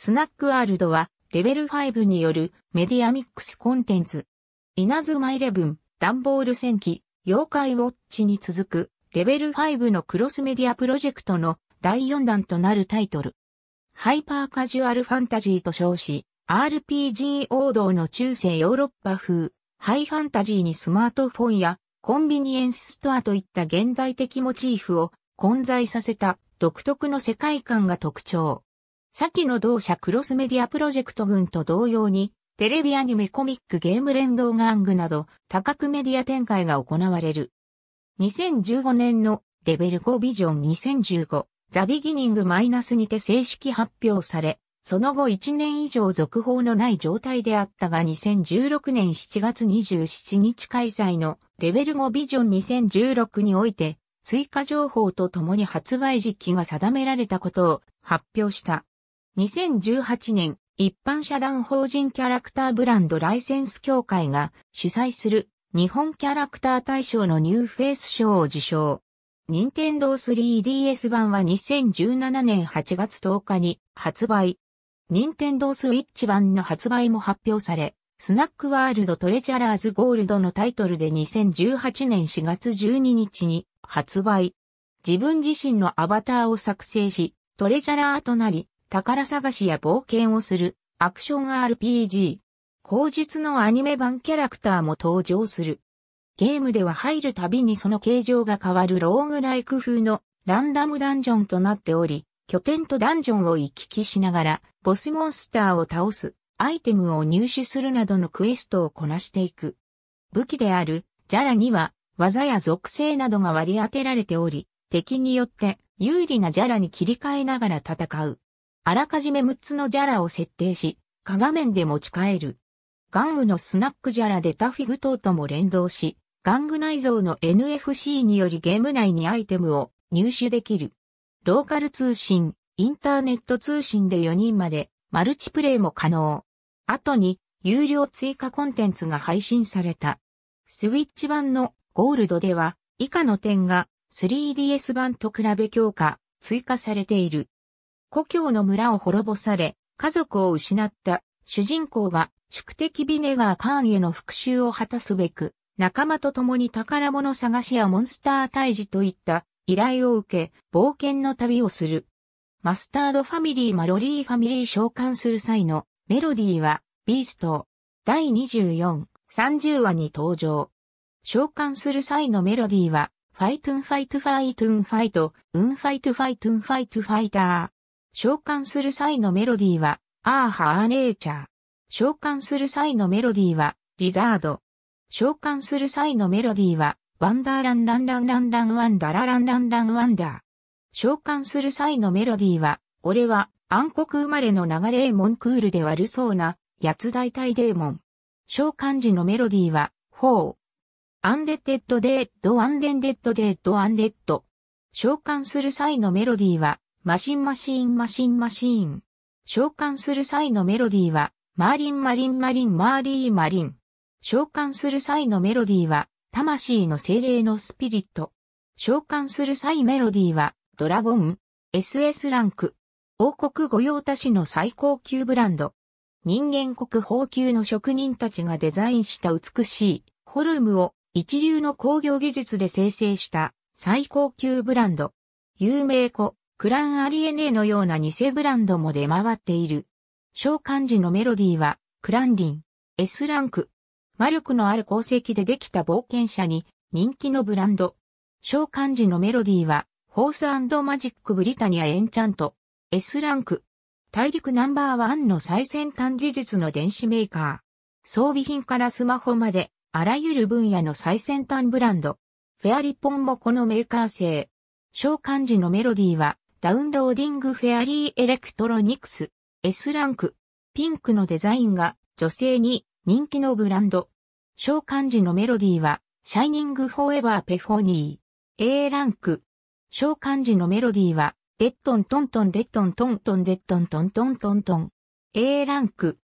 スナックワールドは、レベル5によるメディアミックスコンテンツ。稲妻ブン、ダンボール戦記、妖怪ウォッチに続く、レベル5のクロスメディアプロジェクトの第4弾となるタイトル。ハイパーカジュアルファンタジーと称し、RPG 王道の中世ヨーロッパ風、ハイファンタジーにスマートフォンやコンビニエンスストアといった現代的モチーフを混在させた独特の世界観が特徴。先の同社クロスメディアプロジェクト群と同様に、テレビアニメコミックゲーム連動玩具など、多角メディア展開が行われる。2015年のレベル5ビジョン2015、ザビギニングマイナスにて正式発表され、その後1年以上続報のない状態であったが2016年7月27日開催のレベル5ビジョン2016において追加情報とともに発売時期が定められたことを発表した。2018年、一般社団法人キャラクターブランドライセンス協会が主催する日本キャラクター大賞のニューフェイス賞を受賞。任天堂 3DS 版は2017年8月10日に発売。任天堂 switch 版の発売も発表され、スナックワールドトレジャラーズゴールドのタイトルで2018年4月12日に発売。自分自身のアバターを作成し、トレジャラーとなり、宝探しや冒険をするアクション RPG。口述のアニメ版キャラクターも登場する。ゲームでは入るたびにその形状が変わるローグライク風のランダムダンジョンとなっており、拠点とダンジョンを行き来しながら、ボスモンスターを倒す、アイテムを入手するなどのクエストをこなしていく。武器である、ジャラには、技や属性などが割り当てられており、敵によって有利なジャラに切り替えながら戦う。あらかじめ6つのジャラを設定し、加画面で持ち帰る。玩具のスナックジャラでタフィグ等とも連動し、玩具内蔵の NFC によりゲーム内にアイテムを入手できる。ローカル通信、インターネット通信で4人までマルチプレイも可能。後に有料追加コンテンツが配信された。スイッチ版のゴールドでは以下の点が 3DS 版と比べ強化、追加されている。故郷の村を滅ぼされ、家族を失った主人公が宿敵ビネガー・カーンへの復讐を果たすべく、仲間と共に宝物探しやモンスター退治といった依頼を受け、冒険の旅をする。マスタードファミリーマロリーファミリー召喚する際のメロディーはビースト第24、30話に登場。召喚する際のメロディーはファイトゥンファイトファイトゥンファイト、ウンファイトファイトゥンファイトファイター。召喚する際のメロディーは、アーハーネーチャー。召喚する際のメロディーは、リザード。召喚する際のメロディーは、ワンダーランランランランランワンダラランランランワンダー。召喚する際のメロディーは、俺は暗黒生まれの流れエモンクールで悪そうな、やつ大体デーモン。召喚時のメロディーは、フォー。アンデッデッドデッドアンデンデッドデッドアンデッド。召喚する際のメロディーは、マシンマシーンマシンマシーン。召喚する際のメロディーは、マーリンマリンマリンマーリーマリン。召喚する際のメロディーは、魂の精霊のスピリット。召喚する際メロディーは、ドラゴン、SS ランク。王国御用達の最高級ブランド。人間国宝級の職人たちがデザインした美しいフォルムを一流の工業技術で生成した最高級ブランド。有名子、クランアリエネのような偽ブランドも出回っている。小漢字のメロディーは、クランリン、S ランク。魔力のある功績でできた冒険者に人気のブランド。小漢字のメロディーは、ホースマジックブリタニアエンチャント、S ランク。大陸ナンバーワンの最先端技術の電子メーカー。装備品からスマホまで、あらゆる分野の最先端ブランド。フェアリポンもこのメーカー製。小漢字のメロディーは、ダウンローディングフェアリーエレクトロニクス S ランクピンクのデザインが女性に人気のブランド。小漢字のメロディーはシャイニングフォーエバーペフォニー A ランク小漢字のメロディーはデットントントンデットントントンデットントントントントン A ランク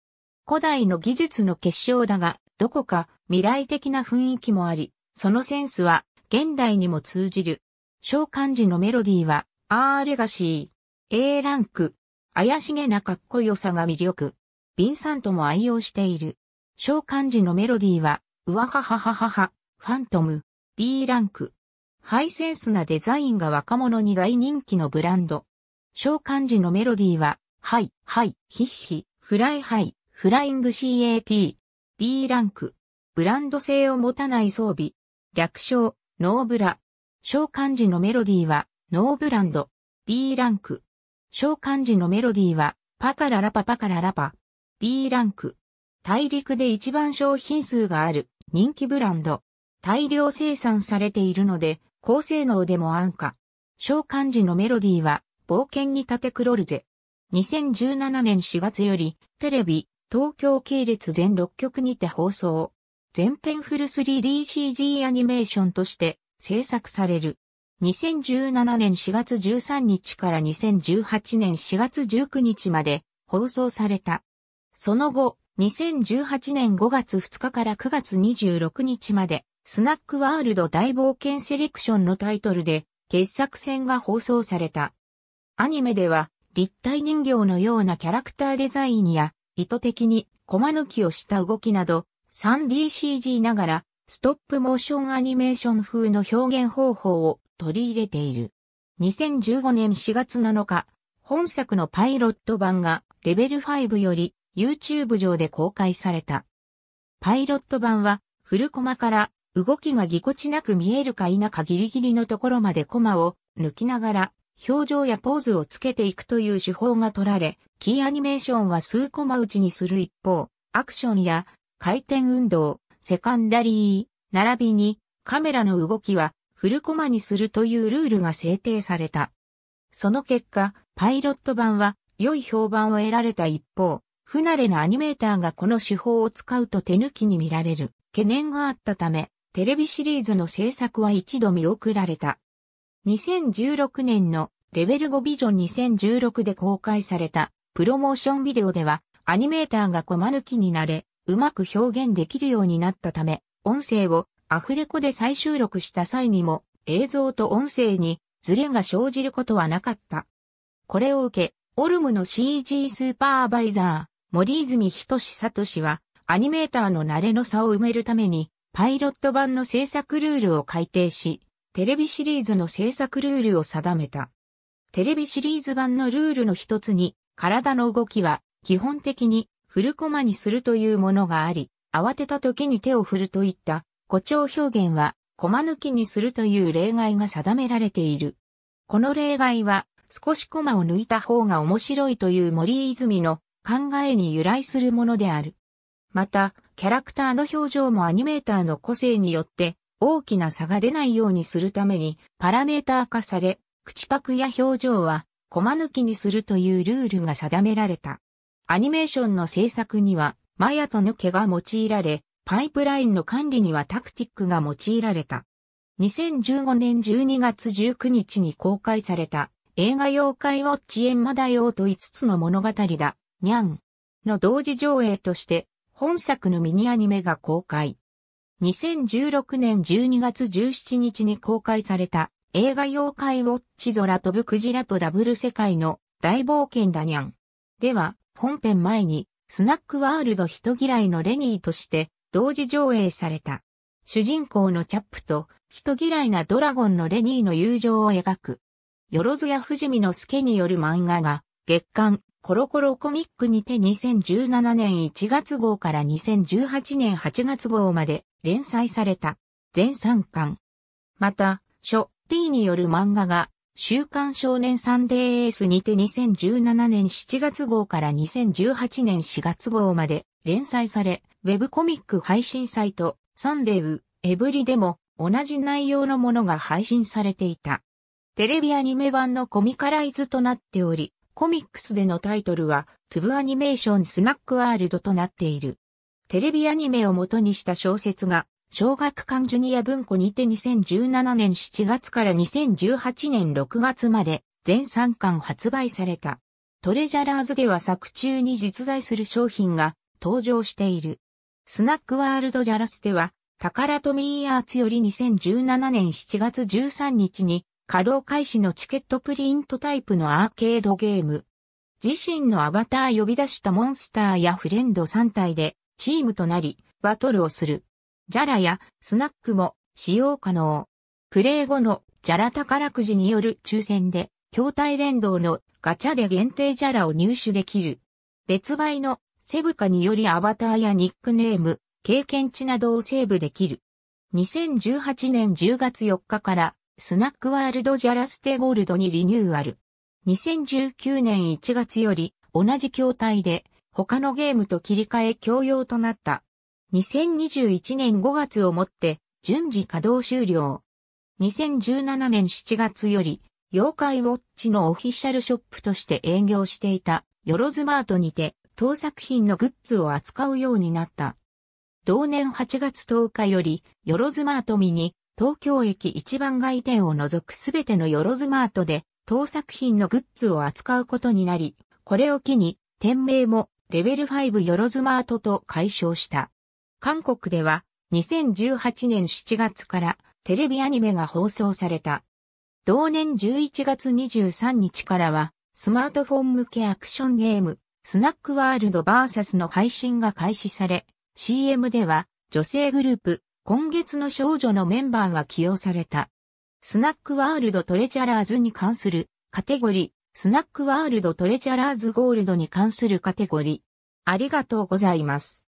古代の技術の結晶だがどこか未来的な雰囲気もあり、そのセンスは現代にも通じる。小漢字のメロディーはアーレガシー、A ランク、怪しげなかっこよさが魅力。ビンサントも愛用している。召喚時のメロディーは、うわははははは、ファントム、B ランク。ハイセンスなデザインが若者に大人気のブランド。召喚時のメロディーは、はい、はい、ヒッヒ、フライハイ、フライング CAT、B ランク。ブランド性を持たない装備。略称、ノーブラ。召喚時のメロディーは、ノーブランド、B ランク。小漢字のメロディーは、パカララパパカララパ、B ランク。大陸で一番商品数がある人気ブランド。大量生産されているので、高性能でも安価。小漢字のメロディーは、冒険に立てクロルゼ。2017年4月より、テレビ、東京系列全6局にて放送。全編フル 3DCG アニメーションとして制作される。2017年4月13日から2018年4月19日まで放送された。その後、2018年5月2日から9月26日まで、スナックワールド大冒険セレクションのタイトルで、傑作戦が放送された。アニメでは、立体人形のようなキャラクターデザインや、意図的にコマ抜きをした動きなど、3DCG ながら、ストップモーションアニメーション風の表現方法を取り入れている。2015年4月7日、本作のパイロット版がレベル5より YouTube 上で公開された。パイロット版はフルコマから動きがぎこちなく見えるか否かギリギリのところまでコマを抜きながら表情やポーズをつけていくという手法が取られ、キーアニメーションは数コマ打ちにする一方、アクションや回転運動、セカンダリー、並びにカメラの動きはフルコマにするというルールが制定された。その結果、パイロット版は良い評判を得られた一方、不慣れなアニメーターがこの手法を使うと手抜きに見られる懸念があったため、テレビシリーズの制作は一度見送られた。2016年のレベル5ビジョン2016で公開されたプロモーションビデオではアニメーターがコマ抜きになれ、うまく表現できるようになったため、音声をアフレコで再収録した際にも映像と音声にズレが生じることはなかった。これを受け、オルムの CG スーパーバイザー、森泉仁氏は、アニメーターの慣れの差を埋めるために、パイロット版の制作ルールを改定し、テレビシリーズの制作ルールを定めた。テレビシリーズ版のルールの一つに、体の動きは、基本的に、フルコマにするというものがあり、慌てた時に手を振るといった誇張表現は、コマ抜きにするという例外が定められている。この例外は、少しコマを抜いた方が面白いという森泉の考えに由来するものである。また、キャラクターの表情もアニメーターの個性によって大きな差が出ないようにするためにパラメーター化され、口パクや表情はコマ抜きにするというルールが定められた。アニメーションの制作には、マヤとヌケが用いられ、パイプラインの管理にはタクティックが用いられた。2015年12月19日に公開された映画妖怪ウォッチエンマ大王と5つの物語だ、ニャンの同時上映として本作のミニアニメが公開。2016年12月17日に公開された映画妖怪ウォッチ空飛ぶクジラとダブル世界の大冒険だにゃん。では、本編前にスナックワールド人嫌いのレニーとして同時上映された。主人公のチャップと人嫌いなドラゴンのレニーの友情を描く。よろずや藤見の助による漫画が月刊コロコロコミックにて2017年1月号から2018年8月号まで連載された。全3巻。また、書 T による漫画が週刊少年サンデーエースにて2017年7月号から2018年4月号まで連載され、ウェブコミック配信サイト、サンデーウ、エブリでも同じ内容のものが配信されていた。テレビアニメ版のコミカライズとなっており、コミックスでのタイトルは、トゥブアニメーションスナックワールドとなっている。テレビアニメを元にした小説が、小学館ジュニア文庫にて2017年7月から2018年6月まで全3巻発売された。トレジャラーズでは作中に実在する商品が登場している。スナックワールドジャラスでは、タカラトミーアーツより2017年7月13日に稼働開始のチケットプリントタイプのアーケードゲーム。自身のアバター呼び出したモンスターやフレンド3体でチームとなりバトルをする。ジャラやスナックも使用可能。プレイ後のジャラ宝くじによる抽選で筐体連動のガチャで限定ジャラを入手できる。別売のセブカによりアバターやニックネーム、経験値などをセーブできる。2018年10月4日からスナックワールドジャラステゴールドにリニューアル。2019年1月より同じ筐体で他のゲームと切り替え共用となった。2021年5月をもって順次稼働終了。2017年7月より妖怪ウォッチのオフィシャルショップとして営業していたヨロズマートにて当作品のグッズを扱うようになった。同年8月10日より、よろずマートミに、東京駅一番街店を除くすべてのよろずマートで、当作品のグッズを扱うことになり、これを機に、店名も、レベル5よろずマートと解消した。韓国では、2018年7月から、テレビアニメが放送された。同年11月23日からは、スマートフォン向けアクションゲーム、スナックワールド VS の配信が開始され、CM では女性グループ、今月の少女のメンバーが起用された。スナックワールドトレジャラーズに関するカテゴリー、スナックワールドトレジャラーズゴールドに関するカテゴリー。ありがとうございます。